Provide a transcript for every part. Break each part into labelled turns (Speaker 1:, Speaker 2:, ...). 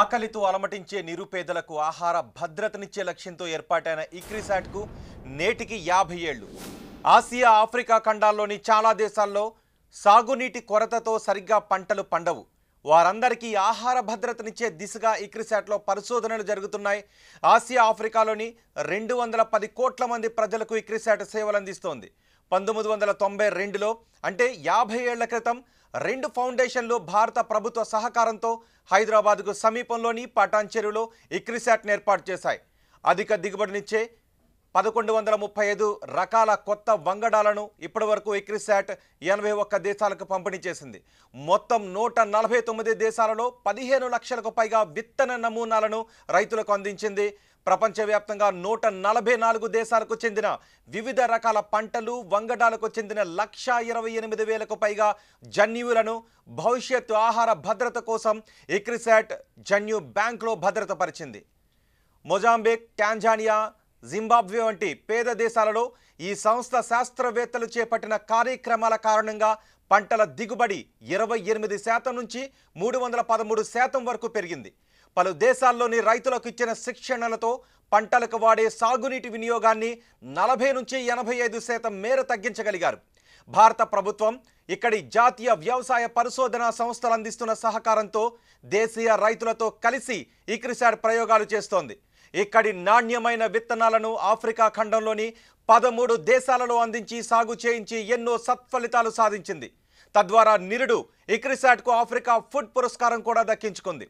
Speaker 1: ఆకలితో అలమటించే నిరుపేదలకు ఆహార భద్రతనిచ్చే లక్ష్యంతో ఏర్పాటైన ఇక్రిసాట్కు నేటికి యాభై ఏళ్లు ఆసియా ఆఫ్రికా ఖండాల్లోని చాలా దేశాల్లో సాగునీటి కొరతతో సరిగ్గా పంటలు పండవు వారందరికీ ఆహార భద్రతనిచ్చే దిశగా ఇక్రిసాట్లో పరిశోధనలు జరుగుతున్నాయి ఆసియా ఆఫ్రికాలోని రెండు వందల పది కోట్ల మంది ప్రజలకు ఇక్రిసాట్ సేవలు అందిస్తోంది పంతొమ్మిది వందల తొంభై రెండులో అంటే యాభై ఏళ్ల క్రితం రెండు ఫౌండేషన్లు భారత ప్రభుత్వ సహకారంతో హైదరాబాద్కు సమీపంలోని పటాన్ చెరువులో ఏర్పాటు చేశాయి అధిక దిగుబడినిచ్చే పదకొండు వందల ముప్పై ఐదు రకాల కొత్త వంగడాలను ఇప్పటివరకు ఎక్రిసాట్ ఎనభై ఒక్క దేశాలకు పంపిణీ చేసింది మొత్తం నూట నలభై తొమ్మిది దేశాలలో పదిహేను లక్షలకు పైగా విత్తన నమూనాలను రైతులకు అందించింది ప్రపంచవ్యాప్తంగా నూట నలభై నాలుగు దేశాలకు చెందిన వివిధ రకాల పంటలు వంగడాలకు చెందిన లక్ష ఇరవై ఎనిమిది వేలకు పైగా జన్యువులను భవిష్యత్తు ఆహార భద్రత కోసం ఇక్రిసాట్ జన్యు బ్యాంక్లో భద్రతపరిచింది మొజాంబిక్ టాంజానియా జింబాబ్వే వంటి పేద దేశాలలో ఈ సంస్థ శాస్త్రవేత్తలు చేపట్టిన కార్యక్రమాల కారణంగా పంటల దిగుబడి ఇరవై ఎనిమిది శాతం నుంచి మూడు వందల పదమూడు శాతం వరకు పెరిగింది పలు దేశాల్లోని రైతులకు ఇచ్చిన శిక్షణలతో పంటలకు వాడే సాగునీటి వినియోగాన్ని నలభై నుంచి ఎనభై ఐదు శాతం మేర తగ్గించగలిగారు భారత ప్రభుత్వం ఇక్కడి జాతీయ వ్యవసాయ పరిశోధనా సంస్థలు అందిస్తున్న సహకారంతో దేశీయ రైతులతో కలిసి ఈక్రిసాడ్ ప్రయోగాలు చేస్తోంది ఇక్కడి నాణ్యమైన విత్తనాలను ఆఫ్రికా ఖండంలోని పదమూడు దేశాలలో అందించి సాగు చేయించి ఎన్నో సత్ఫలితాలు సాధించింది తద్వారా నిరుడు ఇక్రిసాట్కు ఆఫ్రికా ఫుడ్ పురస్కారం కూడా దక్కించుకుంది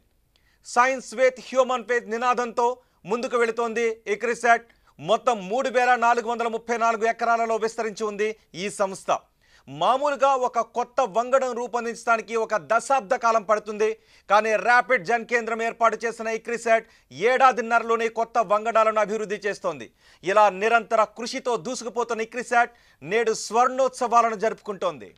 Speaker 1: సైన్స్ వేత్ హ్యూమన్ వేత్ నినాదంతో ముందుకు వెళుతోంది ఎక్రిసాట్ మొత్తం మూడు వేల నాలుగు వందల ముప్పై నాలుగు ఎకరాలలో విస్తరించి ఉంది ఈ సంస్థ మామూలుగా ఒక కొత్త వంగడం రూపొందించడానికి ఒక దశాబ్ద కాలం పడుతుంది కానీ ర్యాపిడ్ జన్ కేంద్రం ఏర్పాటు చేసిన ఇక్రిసెట్ ఏడాదిన్నరలోనే కొత్త వంగడాలను అభివృద్ధి చేస్తోంది ఇలా నిరంతర కృషితో దూసుకుపోతున్న ఇక్రిసాట్ నేడు స్వర్ణోత్సవాలను జరుపుకుంటోంది